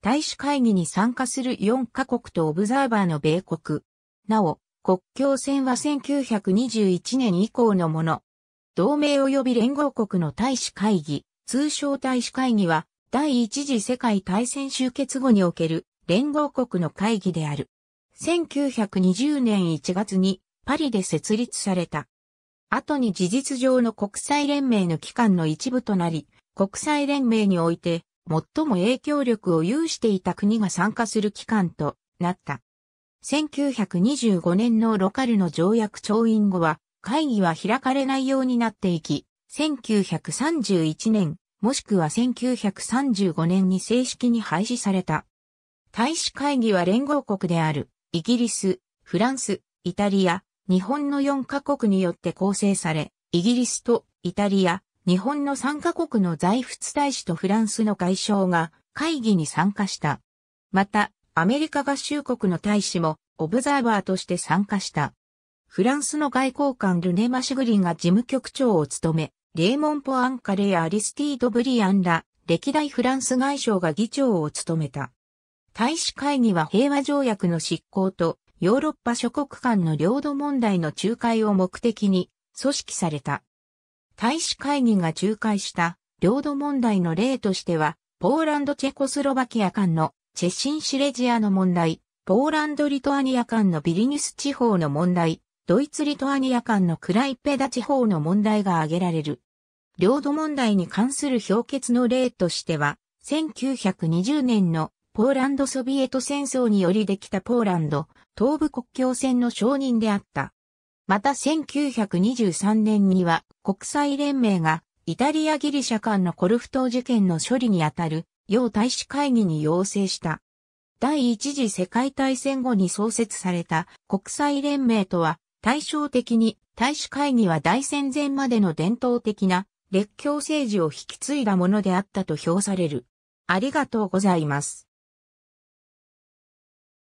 大使会議に参加する4カ国とオブザーバーの米国。なお、国境線は1921年以降のもの。同盟及び連合国の大使会議、通称大使会議は、第一次世界大戦終結後における連合国の会議である。1920年1月にパリで設立された。後に事実上の国際連盟の機関の一部となり、国際連盟において最も影響力を有していた国が参加する機関となった。1925年のロカルの条約調印後は、会議は開かれないようになっていき、1931年、もしくは1935年に正式に廃止された。大使会議は連合国である、イギリス、フランス、イタリア、日本の4カ国によって構成され、イギリスとイタリア、日本の参加国の在仏大使とフランスの外相が会議に参加した。また、アメリカ合衆国の大使もオブザーバーとして参加した。フランスの外交官ルネ・マシグリンが事務局長を務め、レーモン・ポアンカレやアリスティード・ブリアンら歴代フランス外相が議長を務めた。大使会議は平和条約の執行とヨーロッパ諸国間の領土問題の仲介を目的に組織された。大使会議が仲介した領土問題の例としては、ポーランド・チェコスロバキア間のチェシン・シレジアの問題、ポーランド・リトアニア間のビリニュス地方の問題、ドイツ・リトアニア間のクライペダ地方の問題が挙げられる。領土問題に関する評決の例としては、1920年のポーランド・ソビエト戦争によりできたポーランド、東部国境線の承認であった。また1923年には国際連盟がイタリアギリシャ間のコルフ島事件の処理にあたる要大使会議に要請した。第一次世界大戦後に創設された国際連盟とは対照的に大使会議は大戦前までの伝統的な列強政治を引き継いだものであったと評される。ありがとうございます。